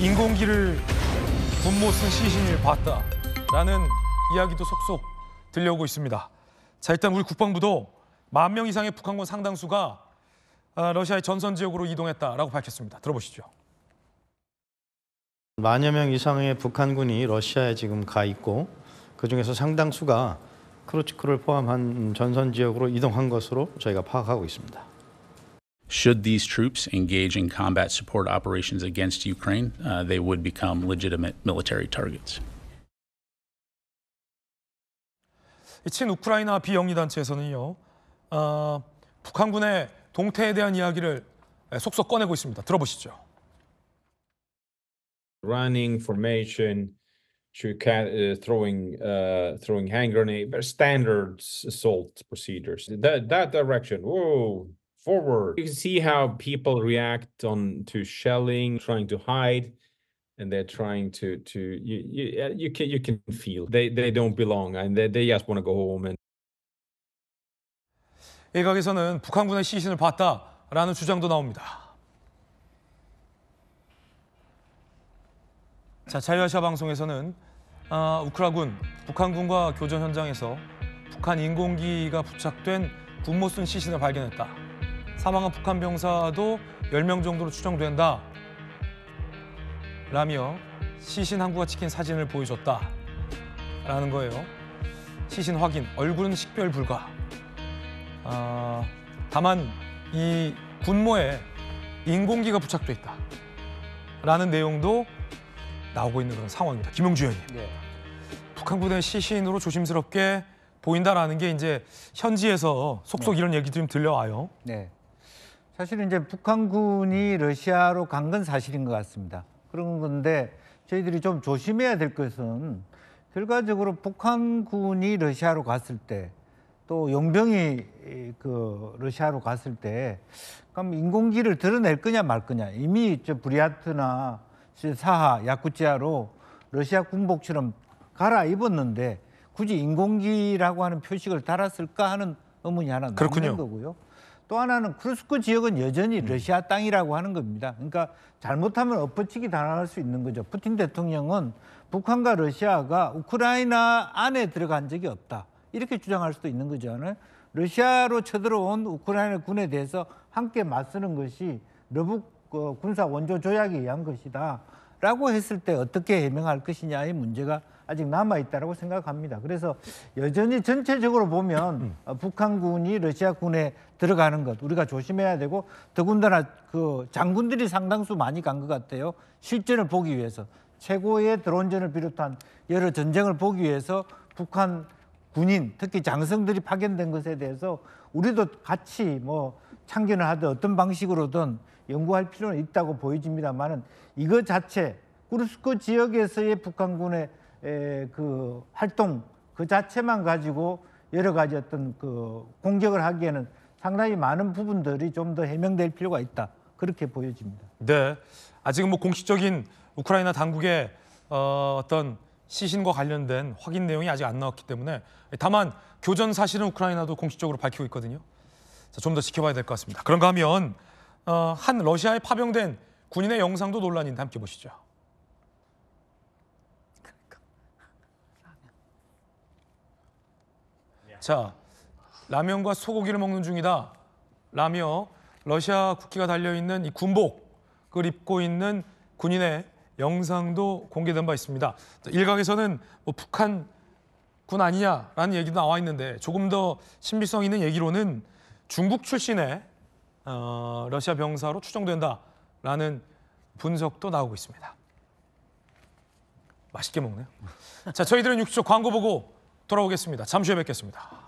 인공기를 분모 쓴 시신을 봤다. 라는 이야기도 속속 들려오고 있습니다. 자, 일단 우리 국방부도 만 명 이상의 북한군 상당수가 아, 러시아의 전선 지역으로 이동했다라고 밝혔습니다. 들어보시죠. 만여 명 이상의 북한군이 러시아에 지금 가 있고 그중에서 상당수가 크루츠크를 포함한 전선 지역으로 이동한 것으로 저희가 파악하고 있습니다. Should these troops engage in combat support operations against Ukraine, uh, they would become legitimate military targets. 친 우크라이나 비영리 단체에서는요, 어, 북한군의 동태에 대한 이야기를 속속 꺼내고 있습니다. 들어보시죠. Running formation, uh, throwing uh, throwing hand grenade, standard assault procedures. That that direction. Whoa. forward. You can see how people react on to shelling, trying to hide, and they're trying to to you you, you can you can feel they they don't belong and they they just want to go home and. 일각에서는 북한군의 시신을 봤다라는 주장도 나옵니다. 자, 자유아시아 방송에서는 아, 우크라군 북한군과 교전 현장에서 북한 인공기가 부착된 군모 쓴 시신을 발견했다. 사망한 북한 병사도 10명 정도로 추정된다. 라며 시신 항구가 찍힌 사진을 보여줬다. 라는 거예요. 시신 확인, 얼굴은 식별 불가. 아, 다만 이 군모에 인공기가 부착돼 있다. 라는 내용도 나오고 있는 그런 상황입니다. 김용주 의원님. 네. 북한 군의 시신으로 조심스럽게 보인다라는 게 이제 현지에서 속속 네. 이런 얘기 좀 들려와요. 네. 사실 은 이제 북한군이 러시아로 간 건 사실인 것 같습니다. 그런 건데 저희들이 좀 조심해야 될 것은 결과적으로 북한군이 러시아로 갔을 때 또 용병이 그 러시아로 갔을 때 그럼 인공기를 드러낼 거냐 말 거냐 이미 저 브리아트나 사하 야쿠치아로 러시아 군복처럼 갈아입었는데 굳이 인공기라고 하는 표식을 달았을까 하는 의문이 하나 남는 그렇군요. 거고요. 또 하나는 크루스크 지역은 여전히 음. 러시아 땅이라고 하는 겁니다. 그러니까 잘못하면 엎어치기 당할 수 있는 거죠. 푸틴 대통령은 북한과 러시아가 우크라이나 안에 들어간 적이 없다. 이렇게 주장할 수도 있는 거잖아요. 네? 러시아로 쳐들어온 우크라이나 군에 대해서 함께 맞서는 것이 러북 어, 군사 원조 조약에 의한 것이다. 라고 했을 때 어떻게 해명할 것이냐의 문제가 아직 남아있다고 생각합니다. 그래서 여전히 전체적으로 보면 어, 북한군이 러시아군에 들어가는 것 우리가 조심해야 되고 더군다나 그 장군들이 상당수 많이 간 것 같아요. 실전을 보기 위해서 최고의 드론전을 비롯한 여러 전쟁을 보기 위해서 북한 군인 특히 장성들이 파견된 것에 대해서 우리도 같이 뭐 참견을 하든 어떤 방식으로든 연구할 필요는 있다고 보여집니다만은 이거 자체 쿠르스크 지역에서의 북한군의 에, 그 활동 그 자체만 가지고 여러 가지 어떤 그 공격을 하기에는 상당히 많은 부분들이 좀 더 해명될 필요가 있다 그렇게 보여집니다. 네, 아직은 뭐 공식적인 우크라이나 당국의 어, 어떤 시신과 관련된 확인 내용이 아직 안 나왔기 때문에 다만 교전 사실은 우크라이나도 공식적으로 밝히고 있거든요. 좀 더 지켜봐야 될 것 같습니다. 그런가 하면 어, 한 러시아에 파병된 군인의 영상도 논란인데 함께 보시죠. 자, 라면과 소고기를 먹는 중이다. 라며 러시아 국기가 달려 있는 이 군복을 입고 있는 군인의 영상도 공개된 바 있습니다. 일각에서는 뭐 북한 군 아니냐라는 얘기도 나와 있는데 조금 더 신빙성 있는 얘기로는 중국 출신의 어, 러시아 병사로 추정된다라는 분석도 나오고 있습니다. 맛있게 먹네요. 자, 저희들은 6초 광고 보고 돌아오겠습니다. 잠시 후에 뵙겠습니다.